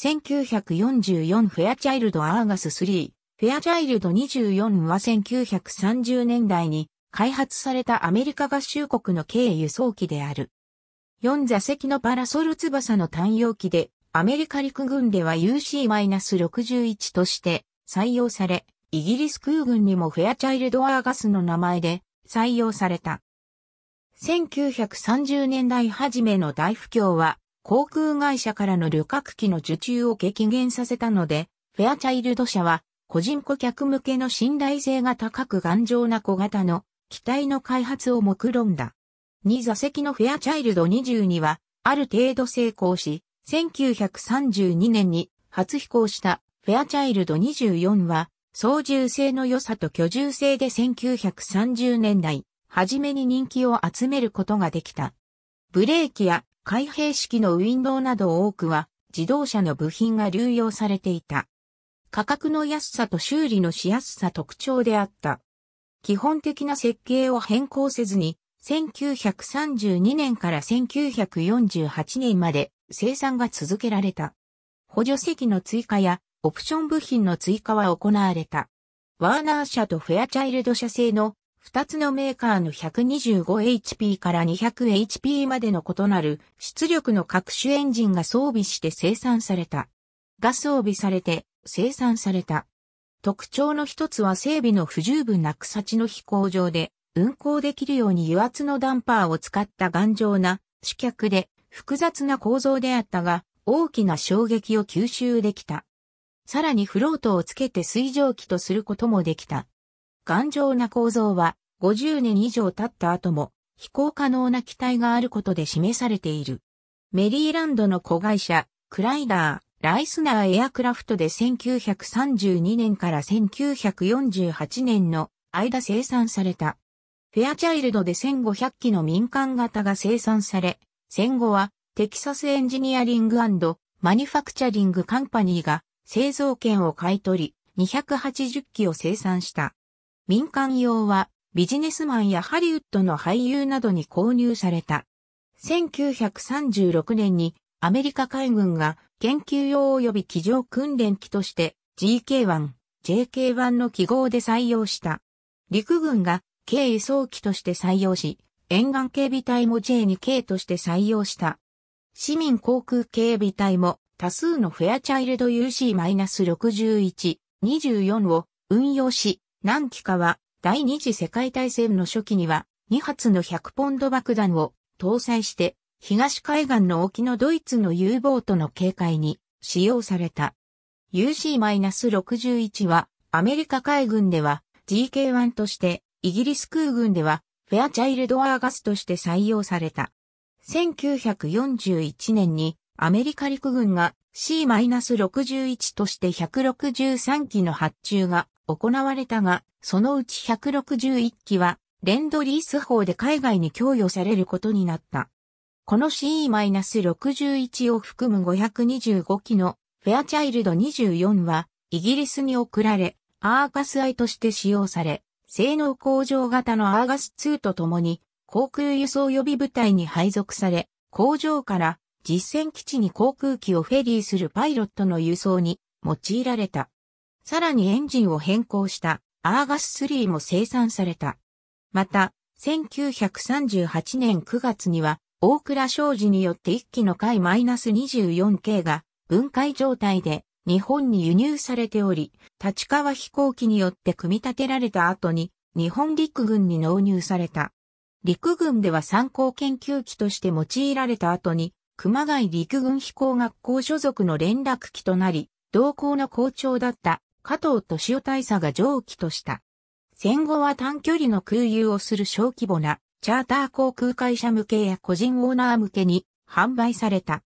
1944フェアチャイルドアーガス3、フェアチャイルド24は1930年代に開発されたアメリカ合衆国の軽輸送機である。4座席のパラソル翼の単容機で、アメリカ陸軍では UC-61 として採用され、イギリス空軍にもフェアチャイルドアーガスの名前で採用された。1930年代初めの大不況は航空会社からの旅客機の受注を激減させたので、フェアチャイルド社は、個人顧客向けの信頼性が高く頑丈な小型の機体の開発を目論んだ。2座席のフェアチャイルド22は、ある程度成功し、1932年に初飛行したフェアチャイルド24は、操縦性の良さと居住性で1930年代、初めに人気を集めることができた。ブレーキや開閉式のウィンドウなど多くは自動車の部品が流用されていた。価格の安さと修理のしやすさ特徴であった。基本的な設計を変更せずに、1932年から1948年まで生産が続けられた。補助席の追加やオプション部品の追加は行われた。ワーナー社とフェアチャイルド社製の二つのメーカーの 125HP から 200HP までの異なる出力の各種エンジンが装備して生産された。が装備されて生産された。特徴の一つは整備の不十分な草地の飛行場で運行できるように油圧のダンパーを使った頑丈な主脚で複雑な構造であったが大きな衝撃を吸収できた。さらにフロートをつけて水蒸気とすることもできた。頑丈な構造は50年以上経った後も飛行可能な機体があることで示されている。メリーランドの子会社、クライダー、ライスナーエアクラフトで1932年から1948年の間生産された。フェアチャイルドで1500機の民間型が生産され、戦後はテキサスエンジニアリングマニファクチャリングカンパニーが製造権を買い取り280機を生産した。民間用はビジネスマンやハリウッドの俳優などに購入された。1936年にアメリカ海軍が研究用及び機上訓練機として GK1、JK1 の記号で採用した。陸軍が軽輸送機として採用し、沿岸警備隊も J2K として採用した。市民航空警備隊も多数のフェアチャイルド UC-61、24を運用し、何機かは第二次世界大戦の初期には2発の100ポンド爆弾を搭載して東海岸の沖のドイツの U ボートの警戒に使用された。UC-61 はアメリカ海軍では GK1 としてイギリス空軍ではフェアチャイルドアーガスとして採用された。1941年にアメリカ陸軍が C-61 として163機の発注が行われたが、そのうち161機は、レンドリース法で海外に供与されることになった。この CE-61 を含む525機のフェアチャイルド24は、イギリスに送られ、アーガスアイとして使用され、性能向上型のアーガス2と共に、航空輸送予備部隊に配属され、工場から実戦基地に航空機をフェリーするパイロットの輸送に用いられた。さらにエンジンを変更したアーガス3も生産された。また、1938年9月には、大倉商事によって1機の回 -24 系が分解状態で日本に輸入されており、立川飛行機によって組み立てられた後に日本陸軍に納入された。陸軍では参考研究機として用いられた後に、熊谷陸軍飛行学校所属の連絡機となり、同校の校長だった加藤敏夫大佐が上記とした。戦後は短距離の空輸をする小規模なチャーター航空会社向けや個人オーナー向けに販売された。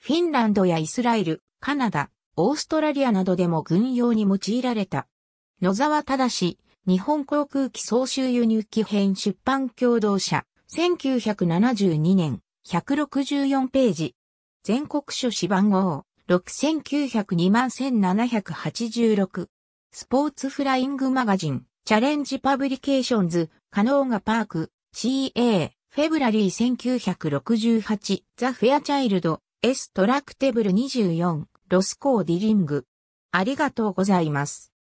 フィンランドやイスラエル、カナダ、オーストラリアなどでも軍用に用いられた。野沢正、日本航空機総集輸入機編出版共同社、1972年、164ページ。全国書誌番号。6902万1786。スポーツフライングマガジン、チャレンジパブリケーションズ、カノーガパーク、CA、フェブラリー1968、ザ・フェアチャイルド、エストラクテブル24、ロスコーディリング。ありがとうございます。